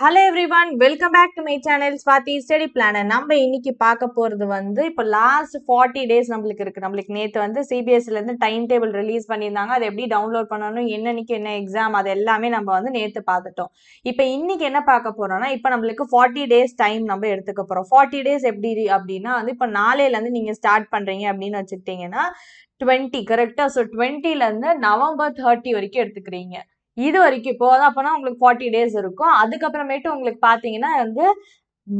hello everyone welcome back to my channel Swathi study planner நம்ம இன்னைக்கு பார்க்க போகிறது வந்து இப்போ லாஸ்ட் ஃபார்ட்டி டேஸ் நம்மளுக்கு இருக்குது நம்மளுக்கு நேற்று வந்து சிபிஎஸ்சிலேருந்து டைம் டேபிள் ரிலீஸ் பண்ணியிருந்தாங்க அதை எப்படி டவுன்லோட் பண்ணணும் என்னன்னைக்கு என்ன எக்ஸாம் அது எல்லாமே நம்ம வந்து நேற்று பார்த்துட்டோம் இப்போ இன்னைக்கு என்ன பார்க்க போகிறோம்னா இப்போ நம்மளுக்கு ஃபார்ட்டி டேஸ் டைம் நம்ம எடுத்துக்க போகிறோம் ஃபார்ட்டி டேஸ் எப்படி அப்படின்னா வந்து இப்போ நாளையிலேருந்து நீங்கள் ஸ்டார்ட் பண்ணுறீங்க அப்படின்னு வச்சுக்கிட்டிங்கன்னா டுவெண்ட்டி கரெக்டாக ஸோ டுவெண்ட்டிலேருந்து நவம்பர் தேர்ட்டி வரைக்கும் எடுத்துக்கிறீங்க இது வரைக்கும் இப்போ அப்போனா உங்களுக்கு ஃபார்ட்டி டேஸ் இருக்கும் அதுக்கப்புறமேட்டு உங்களுக்கு பார்த்தீங்கன்னா வந்து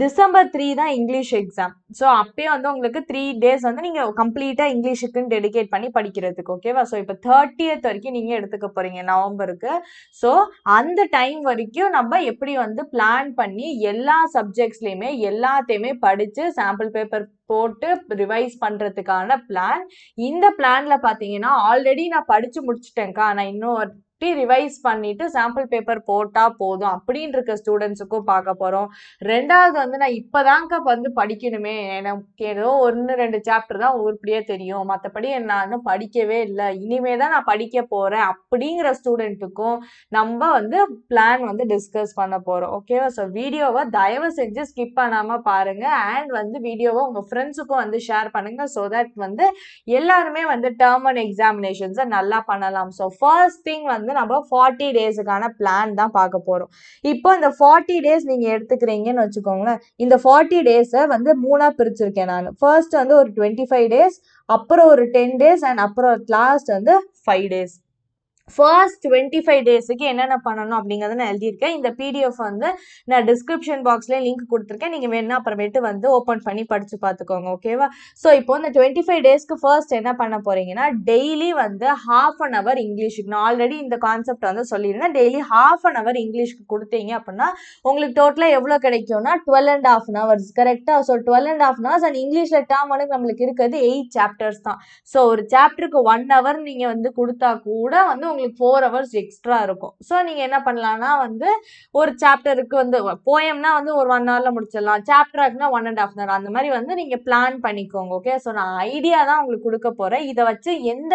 டிசம்பர் த்ரீ தான் இங்கிலீஷ் எக்ஸாம் ஸோ அப்பயே வந்து உங்களுக்கு த்ரீ டேஸ் வந்து நீங்கள் கம்ப்ளீட்டாக இங்கிலீஷுக்குன்னு டெடிகேட் பண்ணி படிக்கிறதுக்கு ஓகேவா ஸோ இப்போ தேர்ட்டியத் வரைக்கும் நீங்கள் எடுத்துக்க போகிறீங்க நவம்பருக்கு ஸோ அந்த டைம் வரைக்கும் நம்ம எப்படி வந்து பிளான் பண்ணி எல்லா சப்ஜெக்ட்ஸ்லையுமே எல்லாத்தையுமே படித்து சாம்பிள் பேப்பர் போட்டு ரிவைஸ் பண்ணுறதுக்கான பிளான் இந்த பிளானில் பார்த்தீங்கன்னா ஆல்ரெடி நான் படித்து முடிச்சுட்டேன்க்கா நான் இன்னும் டி ரிவைஸ் பண்ணிட்டு சாம்பிள் பேப்பர் போட்டால் போதும் அப்படின்னு இருக்க ஸ்டூடெண்ட்ஸுக்கும் பார்க்க போகிறோம் ரெண்டாவது வந்து நான் இப்போ வந்து படிக்கணுமே எனக்கு ஏதோ ஒன்று ரெண்டு சாப்டர் தான் உருப்படியே தெரியும் மற்றபடி நான் படிக்கவே இல்லை இனிமே தான் நான் படிக்க போகிறேன் அப்படிங்கிற ஸ்டூடெண்ட்டுக்கும் நம்ம வந்து பிளான் வந்து டிஸ்கஸ் பண்ண போகிறோம் ஓகேவா ஸோ வீடியோவை தயவு செஞ்சு ஸ்கிப் பண்ணாம பாருங்கள் அண்ட் வந்து வீடியோவை உங்கள் ஃப்ரெண்ட்ஸுக்கும் வந்து ஷேர் பண்ணுங்கள் ஸோ தட் வந்து எல்லாருமே வந்து டேர்ம் அண்ட் எக்ஸாமினேஷன்ஸை நல்லா பண்ணலாம் ஸோ ஃபர்ஸ்ட் திங் வந்து வந்து நம்ம ஃபார்ட்டி டேஸுக்கான பிளான் தான் பார்க்க போகிறோம் இப்போ இந்த ஃபார்ட்டி டேஸ் நீங்கள் எடுத்துக்கிறீங்கன்னு வச்சுக்கோங்களேன் இந்த ஃபார்ட்டி டேஸை வந்து மூணாக பிரிச்சிருக்கேன் நான் ஃபர்ஸ்ட் வந்து ஒரு டுவெண்ட்டி ஃபைவ் டேஸ் அப்புறம் ஒரு டென் டேஸ் அண்ட் அப்புறம் லாஸ்ட் வந்து five days first twenty five டேஸுக்கு என்னென்ன பண்ணணும் அப்படிங்கிறத நான் எழுதியிருக்கேன் இந்த பிடிஎஃப் வந்து நான் டிஸ்கிரிப்ஷன் பாக்ஸ்லேயே லிங்க் கொடுத்துருக்கேன் நீங்கள் வேணா அப்புறமேட்டு வந்து ஓப்பன் பண்ணி படித்து பார்த்துக்கோங்க ஓகேவா ஸோ இப்போ இந்த டுவெண்ட்டி ஃபைவ் டேஸ்க்கு ஃபர்ஸ்ட் என்ன பண்ண போகிறீங்கன்னா டெய்லி வந்து ஹாஃப் அன் ஹவர் இங்கிலீஷுக்கு நான் ஆல்ரெடி இந்த கான்செப்ட் வந்து சொல்லியிருந்தேன் டெய்லி ஹாஃப் அன் ஹவர் இங்கிலீஷ்க்கு கொடுத்தீங்க அப்படின்னா உங்களுக்கு டோட்டலாக எவ்வளோ கிடைக்கும்னா twelve and half an hours கரெக்டாக so twelve and half hours hours and இங்கிலீஷில் டேம் வந்து நம்மளுக்கு இருக்கிறது எயிட் சாப்டர்ஸ் தான் ஸோ ஒரு சாப்டருக்கு ஒன் ஹவர் நீங்கள் வந்து கொடுத்தா கூட வந்து உங்களுக்கு உங்களுக்கு ஃபோர் ஹவர்ஸ் எக்ஸ்ட்ரா இருக்கும் ஸோ நீங்கள் என்ன பண்ணலான்னா வந்து ஒரு சாப்டருக்கு வந்து போயம்னா வந்து ஒரு ஒன் ஹவரில் முடிச்சிடலாம் சாப்டராக்குனா ஒன் அண்ட் ஆஃப் ஹவர் அந்த மாதிரி வந்து நீங்கள் பிளான் பண்ணிக்கோங்க ஓகே ஸோ நான் ஐடியா தான் உங்களுக்கு கொடுக்க போகிறேன் இதை வச்சு எந்த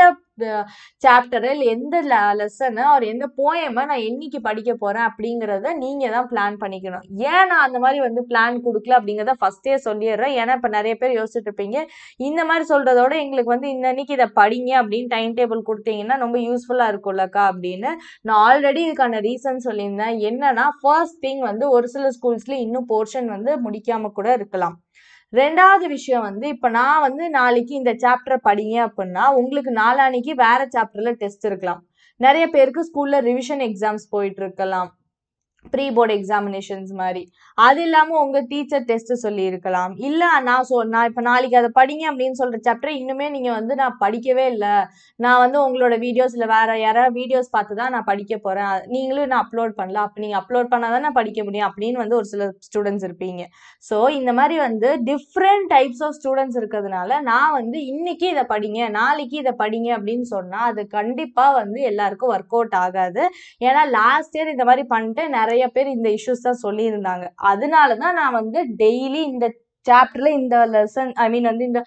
சாப்டர் இல்லை எந்த லெசனு அவர் எந்த போயமை நான் என்னைக்கு படிக்க போகிறேன் அப்படிங்கிறத நீங்கள் தான் பிளான் பண்ணிக்கணும் ஏன் நான் அந்த மாதிரி வந்து பிளான் கொடுக்கல அப்படிங்கிறத ஃபஸ்ட்டே சொல்லிடுறேன் ஏன்னா இப்போ நிறைய பேர் யோசிச்சுட்டு இருப்பீங்க இந்த மாதிரி சொல்கிறதோட எங்களுக்கு வந்து இந்த அன்னைக்கு இதை படிங்க அப்படின்னு டைம் டேபிள் கொடுத்தீங்கன்னா ரொம்ப யூஸ்ஃபுல்லாக இருக்கும்லக்கா அப்படின்னு நான் ஆல்ரெடி இதுக்கான ரீசன் சொல்லியிருந்தேன் என்னன்னா ஃபர்ஸ்ட் திங் வந்து ஒரு சில ஸ்கூல்ஸ்லேயும் இன்னும் போர்ஷன் வந்து முடிக்காமல் கூட இருக்கலாம் ரெண்டாவது விஷயம் வந்து இப்போ நான் வந்து நாளைக்கு இந்த சாப்டர் படிங்க அப்படின்னா உங்களுக்கு நாளானைக்கு வேற சாப்டர்ல டெஸ்ட் இருக்கலாம் நிறைய பேருக்கு ஸ்கூல்ல ரிவிஷன் எக்ஸாம்ஸ் போயிட்டு இருக்கலாம் ப்ரீ போர்டு எக்ஸாமினேஷன்ஸ் மாதிரி அது இல்லாமல் உங்கள் டீச்சர் டெஸ்ட்டு சொல்லியிருக்கலாம் இல்லை நான் சொ நான் இப்போ நாளைக்கு அதை படிங்க அப்படின்னு சொல்கிற சாப்டர் இன்னுமே நீங்கள் வந்து நான் படிக்கவே இல்லை நான் வந்து உங்களோட வீடியோஸ் இல்லை வேறு யாராவது வீடியோஸ் பார்த்து தான் நான் படிக்க போகிறேன் நீங்களும் நான் அப்லோட் பண்ணல அப்போ நீங்கள் அப்லோட் பண்ணால் தான் நான் படிக்க முடியும் அப்படின்னு வந்து ஒரு சில ஸ்டூடெண்ட்ஸ் இருப்பீங்க ஸோ இந்த மாதிரி வந்து டிஃப்ரெண்ட் டைப்ஸ் ஆஃப் ஸ்டூடெண்ட்ஸ் இருக்கிறதுனால நான் வந்து இன்றைக்கி இதை படிங்க நாளைக்கு இதை படிங்க அப்படின்னு சொன்னால் அது கண்டிப்பாக வந்து எல்லாருக்கும் ஒர்க் அவுட் ஆகாது ஏன்னா லாஸ்ட் இயர் இந்த மாதிரி பண்ணிட்டு நிறைய நிறைய பேர் இந்த இஷ்யூஸ் தான் சொல்லியிருந்தாங்க அதனால தான் நான் வந்து டெய்லி இந்த சாப்டர்ல இந்த லெசன் ஐ மீன் வந்து இந்த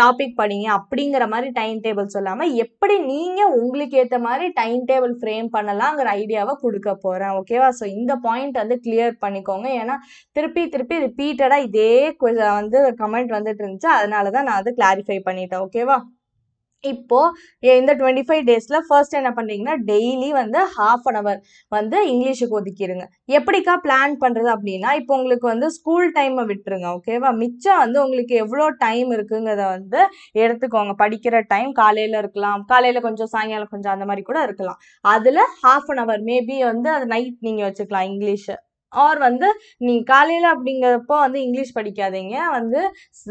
டாபிக் படிங்க அப்படிங்கிற மாதிரி டைம் டேபிள் சொல்லாமல் எப்படி நீங்கள் உங்களுக்கு ஏற்ற மாதிரி டைம் டேபிள் ஃப்ரேம் பண்ணலாங்கிற ஐடியாவை கொடுக்க போகிறேன் ஓகேவா ஸோ இந்த பாயிண்ட் வந்து கிளியர் பண்ணிக்கோங்க ஏன்னா திருப்பி திருப்பி ரிப்பீட்டடாக இதே வந்து கமெண்ட் வந்துட்டு இருந்துச்சு அதனால தான் நான் அதை கிளாரிஃபை பண்ணிட்டேன் ஓகேவா இப்போது இந்த டுவெண்ட்டி ஃபைவ் டேஸில் ஃபர்ஸ்ட் என்ன பண்ணுறீங்கன்னா டெய்லி வந்து ஹாஃப் அன் அவர் வந்து இங்கிலீஷுக்கு ஒதுக்கிடுங்க எப்படிக்கா பிளான் பண்ணுறது அப்படின்னா இப்போ உங்களுக்கு வந்து ஸ்கூல் டைமை விட்டுருங்க ஓகேவா மிச்சம் வந்து உங்களுக்கு எவ்வளோ டைம் இருக்குங்கிறத வந்து எடுத்துக்கோங்க படிக்கிற டைம் காலையில் இருக்கலாம் காலையில் கொஞ்சம் சாயங்காலம் கொஞ்சம் அந்த மாதிரி கூட இருக்கலாம் அதில் ஹாஃப் அன் அவர் மேபி வந்து அது நைட் நீங்கள் வச்சுக்கலாம் இங்கிலீஷு ஆர் வந்து நீங்கள் காலையில் அப்படிங்கிறப்போ வந்து இங்கிலீஷ் படிக்காதீங்க வந்து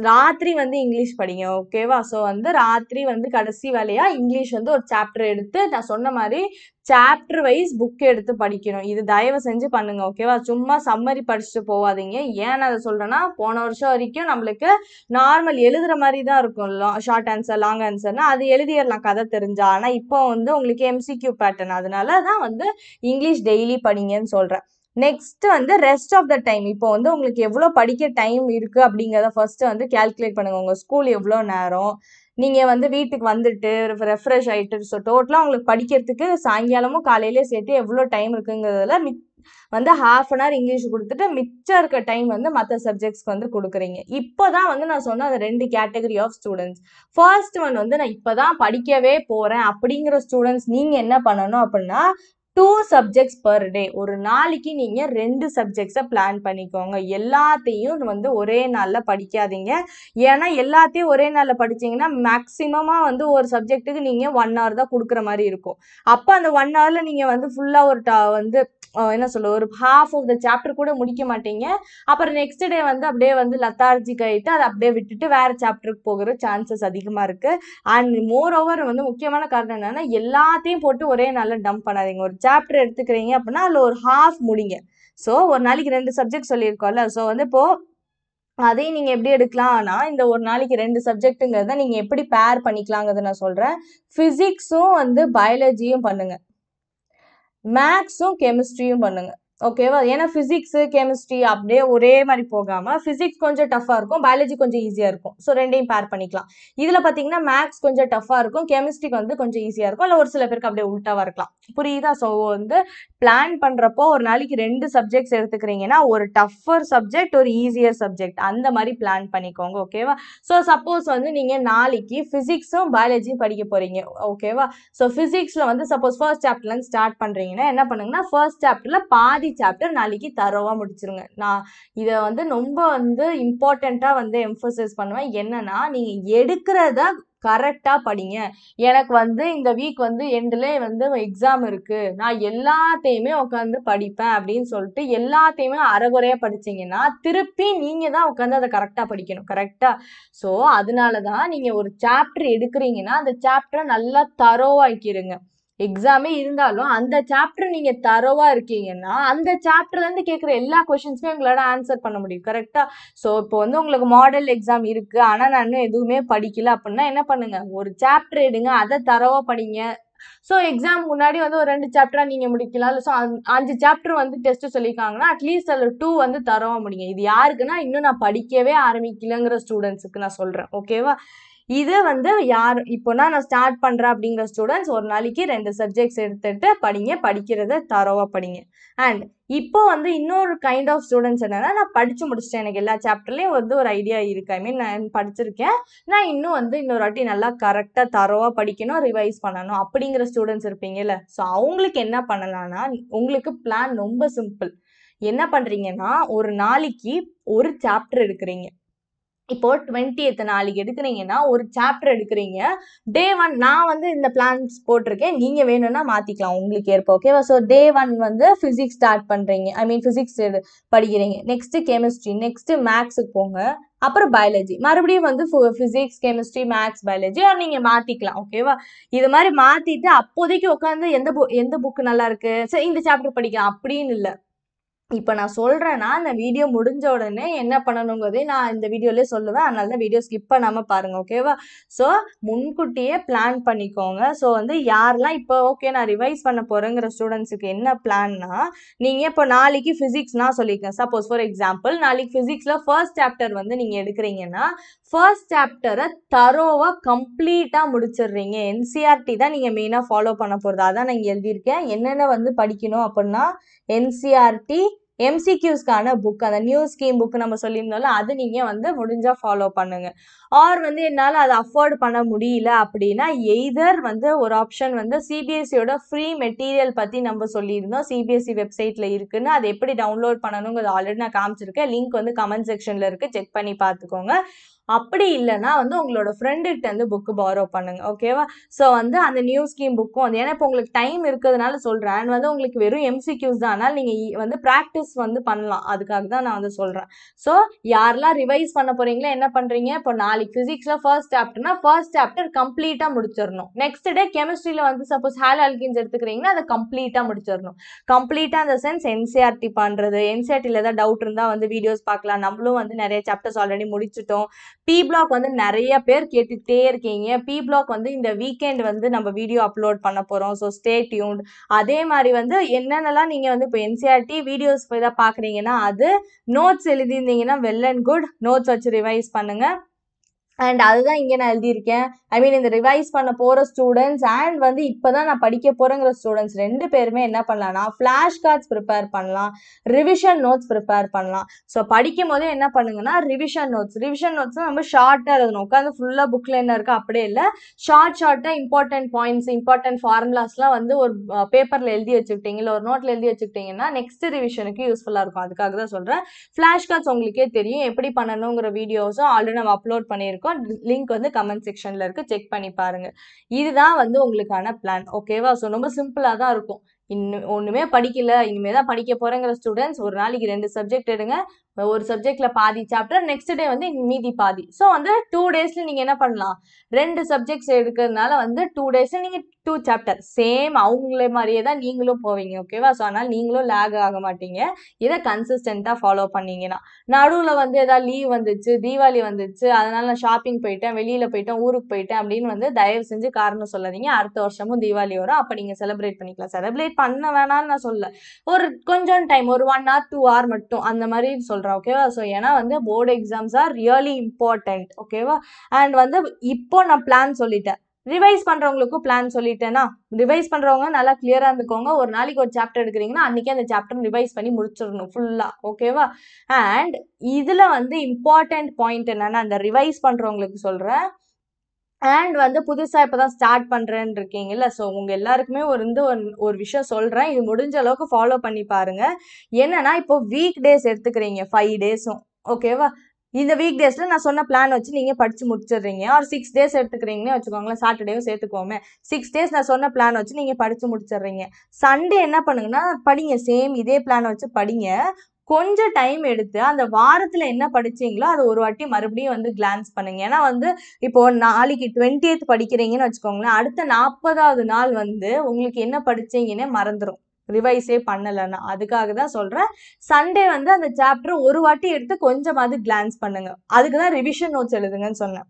ராத்திரி வந்து இங்கிலீஷ் படிங்க ஓகேவா ஸோ வந்து ராத்திரி வந்து கடைசி வேலையாக இங்கிலீஷ் வந்து ஒரு சாப்டர் எடுத்து நான் சொன்ன மாதிரி சாப்டர் வைஸ் புக் எடுத்து படிக்கணும் இது தயவு செஞ்சு பண்ணுங்க ஓகேவா சும்மா சம்மரி படிச்சுட்டு போகாதீங்க ஏன் அதை சொல்கிறேன்னா போன வருஷம் வரைக்கும் நம்மளுக்கு நார்மல் எழுதுற மாதிரி தான் இருக்கும் ஷார்ட் ஆன்சர் லாங் ஆன்சர்னா அது எழுதிடலாம் கதை தெரிஞ்சா ஆனால் இப்போ வந்து உங்களுக்கு எம்சிக்யூ பேட்டர்ன் அதனால தான் வந்து இங்கிலீஷ் டெய்லி படிங்கன்னு சொல்கிறேன் நெக்ஸ்ட் வந்து ரெஸ்ட் ஆஃப் த டைம் இப்போ வந்து உங்களுக்கு எவ்வளோ படிக்க டைம் இருக்குது அப்படிங்கிறத ஃபர்ஸ்ட்டு வந்து கேல்குலேட் பண்ணுங்கள் உங்கள் ஸ்கூல் எவ்வளோ நேரம் நீங்கள் வந்து வீட்டுக்கு வந்துட்டு ரெஃப்ரெஷ் ஆகிட்டு ஸோ டோட்டலாக உங்களுக்கு படிக்கிறதுக்கு சாயங்காலமும் காலையிலே சேர்த்து எவ்வளோ டைம் இருக்குங்கிறதுல மித் வந்து ஹாஃப் அன் ஹவர் இங்கிலீஷ் கொடுத்துட்டு மிச்சம் இருக்க டைம் வந்து மற்ற சப்ஜெக்ட்ஸ்க்கு வந்து கொடுக்குறீங்க இப்போ தான் வந்து நான் சொன்ன அந்த ரெண்டு category of students first one வந்து நான் இப்போ தான் படிக்கவே போகிறேன் அப்படிங்கிற ஸ்டூடெண்ட்ஸ் நீங்கள் என்ன பண்ணணும் அப்படின்னா டூ சப்ஜெக்ட்ஸ் பர் டே ஒரு நாளைக்கு நீங்கள் ரெண்டு சப்ஜெக்ட்ஸை பிளான் பண்ணிக்கோங்க எல்லாத்தையும் வந்து ஒரே நாளில் படிக்காதீங்க ஏன்னா எல்லாத்தையும் ஒரே நாளில் படித்தீங்கன்னா மேக்ஸிமமாக வந்து ஒரு சப்ஜெக்ட்டுக்கு நீங்கள் ஒன் ஹவர் தான் கொடுக்குற மாதிரி இருக்கும் அப்போ அந்த ஒன் ஹவரில் நீங்கள் வந்து ஃபுல்லாக ஒரு டா வந்து என்ன சொல்ல ஒரு ஹாஃப் ஆஃப் த சாப்டர் கூட முடிக்க மாட்டீங்க அப்புறம் நெக்ஸ்ட் டே வந்து அப்படியே வந்து லத்தார்ஜிக் ஆகிட்டு அதை அப்படியே விட்டுட்டு வேறு சாப்டருக்கு போகிற சான்சஸ் அதிகமாக இருக்குது அண்ட் மோர் ஓவர் வந்து முக்கியமான காரணம் என்னென்னா எல்லாத்தையும் போட்டு ஒரே நாளில் டம்ப் பண்ணாதீங்க ஒரு சாப்டர் எடுத்துக்கிறீங்க அப்படின்னா அதில் ஒரு ஹாஃப் முடிங்க ஸோ ஒரு நாளைக்கு ரெண்டு சப்ஜெக்ட் சொல்லியிருக்கோம்ல ஸோ வந்து இப்போது அதையும் நீங்கள் எப்படி எடுக்கலாம்னா இந்த ஒரு நாளைக்கு ரெண்டு சப்ஜெக்ட்டுங்கிறத நீங்கள் எப்படி பேர் பண்ணிக்கலாங்கிறத நான் சொல்கிறேன் ஃபிசிக்ஸும் வந்து பயாலஜியும் பண்ணுங்கள் மேக்ஸும் கெமிஸ்ட்ரியும் பண்ணுங்கள் ஓகேவா ஏன்னா ஃபிசிக்ஸு கெமிஸ்ட்ரி அப்படியே ஒரே மாதிரி போகாமல் ஃபிசிக்ஸ் கொஞ்சம் டஃப்பாக இருக்கும் பயாலஜி கொஞ்சம் ஈஸியாக இருக்கும் ஸோ ரெண்டையும் பேர் பண்ணிக்கலாம் இதில் பார்த்தீங்கன்னா மேக்ஸ் கொஞ்சம் டஃப்பாக இருக்கும் கெமிஸ்ட்ரி வந்து கொஞ்சம் ஈஸியாக இருக்கும் இல்லை ஒரு சில பேருக்கு அப்படியே உள்ட்டாவாக இருக்கலாம் புரியுதா ஸோ வந்து பிளான் பண்ணுறப்போ ஒரு நாளைக்கு ரெண்டு சப்ஜெக்ட்ஸ் எடுத்துக்கிறீங்கன்னா ஒரு டஃப்பர் சப்ஜெக்ட் ஒரு ஈஸியர் சப்ஜெக்ட் அந்த மாதிரி பிளான் பண்ணிக்கோங்க ஓகேவா ஸோ சப்போஸ் வந்து நீங்கள் நாளைக்கு ஃபிசிக்ஸும் பயாலஜியும் படிக்க போகிறீங்க ஓகேவா ஸோ ஃபிசிக்ஸில் வந்து சப்போஸ் ஃபர்ஸ்ட் சாப்டர்லேருந்து ஸ்டார்ட் பண்ணுறீங்கன்னா என்ன பண்ணுங்கன்னா ஃபர்ஸ்ட் சாப்டரில் பாதி பாதி சாப்டர் நாளைக்கு தரோவாக முடிச்சிருங்க நான் இதை வந்து ரொம்ப வந்து இம்பார்ட்டண்ட்டாக வந்து எம்ஃபசைஸ் பண்ணுவேன் என்னன்னா நீங்கள் எடுக்கிறத கரெக்டாக படிங்க எனக்கு வந்து இந்த வீக் வந்து எண்டில் வந்து எக்ஸாம் இருக்குது நான் எல்லாத்தையுமே உட்காந்து படிப்பேன் அப்படின்னு சொல்லிட்டு எல்லாத்தையுமே அறகுறையாக படிச்சிங்கன்னா திருப்பி நீங்கள் தான் உட்காந்து அதை கரெக்டாக படிக்கணும் கரெக்டாக ஸோ அதனால தான் நீங்கள் ஒரு சாப்டர் எடுக்கிறீங்கன்னா அந்த சாப்டரை நல்லா தரோவாக்கிடுங்க எக்ஸாமே இருந்தாலும் அந்த சாப்டர் நீங்க தரவா இருக்கீங்கன்னா அந்த சாப்டர்ல இருந்து கேட்குற எல்லா கொஷின்ஸுமே உங்களால ஆன்சர் பண்ண முடியும் கரெக்டா ஸோ இப்போ வந்து உங்களுக்கு மாடல் எக்ஸாம் இருக்கு ஆனா நான் எதுவுமே படிக்கல அப்படின்னா என்ன பண்ணுங்க ஒரு சாப்டர் எடுங்க அதை தரவா படிங்க ஸோ எக்ஸாம் முன்னாடி வந்து ஒரு ரெண்டு சாப்டராக நீங்கள் முடிக்கலாம் இல்லை ஸோ அஞ்சு சாப்டர் வந்து டெஸ்ட்டு சொல்லியிருக்காங்கன்னா அட்லீஸ்ட் அதில் டூ வந்து தரவா முடியுங்க இது யாருக்குன்னா இன்னும் நான் படிக்கவே ஆரம்பிக்கலங்கிற ஸ்டூடெண்ட்ஸுக்கு நான் சொல்கிறேன் ஓகேவா இதை வந்து யார் இப்போனா நான் ஸ்டார்ட் பண்ணுறேன் அப்படிங்கிற ஸ்டூடெண்ட்ஸ் ஒரு நாளைக்கு ரெண்டு சப்ஜெக்ட்ஸ் எடுத்துகிட்டு படிங்க படிக்கிறத தரோவாக படிங்க அண்ட் இப்போ வந்து இன்னொரு கைண்ட் ஆஃப் ஸ்டூடெண்ட்ஸ் என்னென்னா நான் படித்து முடிச்சிட்டேன் எனக்கு எல்லா சாப்டர்லேயும் வந்து ஒரு ஐடியா இருக்குது ஐ மீன் நான் படிச்சிருக்கேன் நான் இன்னும் வந்து இன்னொரு வாட்டி நல்லா கரெக்டாக தரோவாக படிக்கணும் ரிவைஸ் பண்ணணும் அப்படிங்கிற ஸ்டூடெண்ட்ஸ் இருப்பீங்கல்ல ஸோ அவங்களுக்கு என்ன பண்ணலான்னா உங்களுக்கு பிளான் ரொம்ப சிம்பிள் என்ன பண்ணுறீங்கன்னா ஒரு நாளைக்கு ஒரு சாப்டர் எடுக்கிறீங்க இப்போ டுவெண்ட்டி எத்து நாளைக்கு எடுக்கிறீங்கன்னா ஒரு சாப்டர் எடுக்கிறீங்க டே ஒன் நான் வந்து இந்த பிளான்ஸ் போட்டிருக்கேன் நீங்கள் வேணும்னா மாற்றிக்கலாம் உங்களுக்கு ஏற்ப ஓகேவா ஸோ டே ஒன் வந்து ஃபிசிக்ஸ் ஸ்டார்ட் பண்ணுறீங்க ஐ மீன் ஃபிசிக்ஸ் படிக்கிறீங்க நெக்ஸ்ட்டு கெமிஸ்ட்ரி நெக்ஸ்ட்டு மேக்ஸுக்கு போங்க அப்புறம் பயாலஜி மறுபடியும் வந்து ஃபிசிக்ஸ் கெமிஸ்ட்ரி மேக்ஸ் பயாலஜி நீங்க நீங்கள் மாற்றிக்கலாம் ஓகேவா இது மாதிரி மாற்றிட்டு அப்போதைக்கு உட்காந்து எந்த புக் எந்த புக்கு நல்லா இருக்குது சரி இந்த சாப்டர் படிக்கலாம் அப்படின்னு இல்லை இப்போ நான் சொல்கிறேன்னா அந்த வீடியோ முடிஞ்ச உடனே என்ன பண்ணணுங்கிறதே நான் இந்த வீடியோலேயே சொல்லுவேன் அதனால தான் வீடியோ ஸ்கிப் பண்ணாமல் பாருங்கள் ஓகேவா ஸோ முன்கூட்டியே பிளான் பண்ணிக்கோங்க ஸோ வந்து யாரெல்லாம் இப்போ ஓகே நான் ரிவைஸ் பண்ண போகிறேங்கிற ஸ்டூடெண்ட்ஸுக்கு என்ன பிளான்னா நீங்கள் இப்போ நாளைக்கு நான் சொல்லியிருக்கேன் சப்போஸ் ஃபார் எக்ஸாம்பிள் நாளைக்கு ஃபிசிக்ஸில் ஃபர்ஸ்ட் சாப்டர் வந்து நீங்கள் எடுக்கிறீங்கன்னா ஃபர்ஸ்ட் சாப்டரை தரோவாக கம்ப்ளீட்டாக முடிச்சிடுறீங்க என்சிஆர்டி e தான் நீங்கள் மெயினாக ஃபாலோ பண்ண போகிறது அதான் நான் எழுதியிருக்கேன் என்னென்ன வந்து படிக்கணும் அப்படின்னா என்சிஆர்டி எம்சிக்யூஸ்க்கான புக் அந்த நியூ ஸ்கீம் புக் நம்ம சொல்லியிருந்தோம்ல அது நீங்கள் வந்து முடிஞ்சால் ஃபாலோ பண்ணுங்கள் ஆர் வந்து என்னால் அதை அஃபோர்ட் பண்ண முடியல அப்படின்னா எய்தர் வந்து ஒரு ஆப்ஷன் வந்து சிபிஎஸ்சியோட ஃப்ரீ மெட்டீரியல் பற்றி நம்ம சொல்லியிருந்தோம் சிபிஎஸ்சி வெப்சைட்டில் e இருக்குன்னு அதை எப்படி டவுன்லோட் பண்ணணுங்கிறது ஆல்ரெடி நான் காமிச்சிருக்கேன் லிங்க் வந்து கமெண்ட் செக்ஷனில் இருக்குது செக் பண்ணி பார்த்துக்கோங்க அப்படி இல்லைனா வந்து உங்களோட ஃப்ரெண்டுகிட்ட வந்து புக்கு பாரோ பண்ணுங்க ஓகேவா ஸோ வந்து அந்த நியூ ஸ்கீம் புக்கும் வந்து ஏன்னா இப்போ உங்களுக்கு டைம் இருக்கிறதுனால சொல்கிறேன் அண்ட் வந்து உங்களுக்கு வெறும் எம்சிக்யூஸ் தான் அதனால் நீங்கள் வந்து ப்ராக்டிஸ் வந்து பண்ணலாம் அதுக்காக தான் நான் வந்து சொல்கிறேன் ஸோ யாரெல்லாம் ரிவைஸ் பண்ண போகிறீங்களோ என்ன பண்ணுறீங்க இப்போ நாளைக்கு ஃபிசிக்ஸில் ஃபர்ஸ்ட் சாப்டர்னா ஃபர்ஸ்ட் சாப்டர் கம்ப்ளீட்டாக முடிச்சிடணும் நெக்ஸ்ட் டே கெமிஸ்ட்ரியில் வந்து சப்போஸ் ஹேல் அல்கின்ஸ் எடுத்துக்கிறீங்கன்னா அதை கம்ப்ளீட்டாக முடிச்சிடணும் கம்ப்ளீட்டாக அந்த சென்ஸ் என்சிஆர்டி பண்ணுறது என்சிஆர்டியில் ஏதாவது டவுட் இருந்தால் வந்து வீடியோஸ் பார்க்கலாம் நம்மளும் வந்து நிறைய சாப்டர்ஸ் ஆல்ரெடி முடிச்சிட்டோம் பி பிளாக் வந்து நிறைய பேர் கேட்டுகிட்டே இருக்கீங்க பி பிளாக் வந்து இந்த வீக்கெண்ட் வந்து நம்ம வீடியோ அப்லோட் பண்ண போகிறோம் ஸோ ஸ்டே டியூன்ட் அதே மாதிரி வந்து என்னென்னலாம் நீங்கள் வந்து இப்போ என்சிஆர்டி வீடியோஸ் போய் தான் பார்க்குறீங்கன்னா அது நோட்ஸ் எழுதியிருந்தீங்கன்னா வெல் அண்ட் குட் நோட்ஸ் வச்சு ரிவைஸ் பண்ணுங்கள் அண்ட் அதுதான் இங்கே நான் எழுதியிருக்கேன் ஐ மீன் இந்த ரிவைஸ் பண்ண போகிற ஸ்டூடெண்ட்ஸ் அண்ட் வந்து இப்போ தான் நான் படிக்க போகிறேங்கிற ஸ்டூடெண்ட்ஸ் ரெண்டு பேருமே என்ன பண்ணலாம்னா ஃப்ளாஷ் கார்ட்ஸ் ப்ரிப்பேர் பண்ணலாம் ரிவிஷன் நோட்ஸ் ப்ரிப்பேர் பண்ணலாம் ஸோ படிக்கும் போதே என்ன பண்ணுங்கன்னா ரிவிஷன் நோட்ஸ் ரிவிஷன் நோட்ஸ் நம்ம ஷார்ட்டாக எழுதணும் உட்காந்து ஃபுல்லாக புக்கில் என்ன இருக்கோ அப்படியே இல்லை ஷார்ட் ஷார்ட்டாக இம்பார்ட்டன்ட் பாயிண்ட்ஸ் இம்பார்ட்டன்ட் ஃபார்முலாஸ்லாம் வந்து ஒரு பேப்பரில் எழுதி வச்சுக்கிட்டீங்க இல்லை ஒரு நோட்டில் எழுதி வச்சுக்கிட்டிங்கன்னா நெக்ஸ்ட் ரிவிஷனுக்கு யூஸ்ஃபுல்லாக இருக்கும் அதுக்காக தான் சொல்கிறேன் ஃப்ளாஷ் கார்ட்ஸ் உங்களுக்கே தெரியும் எப்படி பண்ணணுங்கிற வீடியோஸும் ஆல்ரெடி நம்ம அப்லோட் பண்ணியிருக்கோம் இருக்கும் லிங்க் வந்து கமெண்ட் செக்ஷனில் இருக்குது செக் பண்ணி பாருங்கள் இதுதான் வந்து உங்களுக்கான பிளான் ஓகேவா ஸோ ரொம்ப சிம்பிளாக தான் இருக்கும் இன்னும் ஒன்றுமே படிக்கல இனிமேல் தான் படிக்க போகிறேங்கிற ஸ்டூடெண்ட்ஸ் ஒரு நாளைக்கு ரெண்டு சப்ஜெக்ட் எடுங்க ஒரு சப்ஜெக்ட்ல பாதி சாப்டர் நெக்ஸ்ட் டே வந்து மீதி பாதி ஸோ வந்து டூ டேஸ்ல நீங்க என்ன பண்ணலாம் ரெண்டு சப்ஜெக்ட்ஸ் எடுக்கிறதுனால வந்து டூ டேஸ்ல நீங்க டூ சாப்டர் சேம் அவங்கள மாதிரியே தான் நீங்களும் போவீங்க ஓகேவா ஸோ அதனால நீங்களும் லேக் ஆக மாட்டீங்க இதை கன்சிஸ்டண்டா ஃபாலோ பண்ணீங்கன்னா நடுவில் வந்து ஏதாவது லீவ் வந்துச்சு தீபாவளி வந்துச்சு அதனால நான் ஷாப்பிங் போயிட்டேன் வெளியில போயிட்டேன் ஊருக்கு போயிட்டேன் அப்படின்னு வந்து தயவு செஞ்சு காரணம் சொல்லாதீங்க அடுத்த வருஷமும் தீபாவளி வரும் அப்போ நீங்க செலிப்ரேட் பண்ணிக்கலாம் செலிப்ரேட் பண்ண வேணாம்னு நான் சொல்ல ஒரு கொஞ்சம் டைம் ஒரு ஒன் ஹவர் டூ ஹவர் மட்டும் அந்த மாதிரி சொல்றேன் சொல்கிறேன் ஓகேவா ஸோ ஏன்னா வந்து board exams are really important ஓகேவா அண்ட் வந்து இப்போ நான் பிளான் சொல்லிட்டேன் ரிவைஸ் பண்ணுறவங்களுக்கும் பிளான் சொல்லிட்டேன்னா ரிவைஸ் பண்ணுறவங்க நல்லா கிளியராக இருந்துக்கோங்க ஒரு நாளைக்கு ஒரு சாப்டர் எடுக்கிறீங்கன்னா அன்றைக்கே அந்த சாப்டர் ரிவைஸ் பண்ணி முடிச்சிடணும் ஃபுல்லாக ஓகேவா அண்ட் இதில் வந்து இம்பார்ட்டண்ட் பாயிண்ட் என்னென்னா அந்த ரிவைஸ் பண்ணுறவங்களுக்கு சொல்கிறேன் அண்ட் வந்து புதுசாக இப்போ தான் ஸ்டார்ட் பண்ணுறேன்னு இருக்கீங்கல்ல ஸோ உங்கள் எல்லாருக்குமே ஒரு வந்து ஒரு விஷயம் சொல்கிறேன் இது முடிஞ்ச அளவுக்கு ஃபாலோ பண்ணி பாருங்கள் என்னென்னா இப்போ வீக் டேஸ் எடுத்துக்கிறீங்க ஃபைவ் டேஸும் ஓகேவா இந்த வீக் டேஸில் நான் சொன்ன பிளான் வச்சு நீங்கள் படித்து முடிச்சிடுறீங்க ஒரு சிக்ஸ் டேஸ் எடுத்துக்கிறீங்கன்னு வச்சுக்கோங்களேன் சாட்டர்டேவும் சேர்த்துக்கோமே சிக்ஸ் டேஸ் நான் சொன்ன பிளான் வச்சு நீங்கள் படித்து முடிச்சிடுறீங்க சண்டே என்ன பண்ணுங்கன்னா படிங்க சேம் இதே பிளான் வச்சு படிங்க கொஞ்சம் டைம் எடுத்து அந்த வாரத்தில் என்ன படிச்சீங்களோ அது ஒரு வாட்டி மறுபடியும் வந்து கிளான்ஸ் பண்ணுங்க ஏன்னா வந்து இப்போ நாளைக்கு டுவெண்ட்டி எய்த் படிக்கிறீங்கன்னு வச்சுக்கோங்களேன் அடுத்த நாற்பதாவது நாள் வந்து உங்களுக்கு என்ன படிச்சீங்கன்னே மறந்துடும் ரிவைஸே பண்ணலைன்னா அதுக்காக தான் சொல்கிறேன் சண்டே வந்து அந்த சாப்டர் ஒரு வாட்டி எடுத்து கொஞ்சமாவது கிளான்ஸ் பண்ணுங்க அதுக்கு தான் ரிவிஷன் நோட்ஸ் எழுதுங்கன்னு சொன்னேன்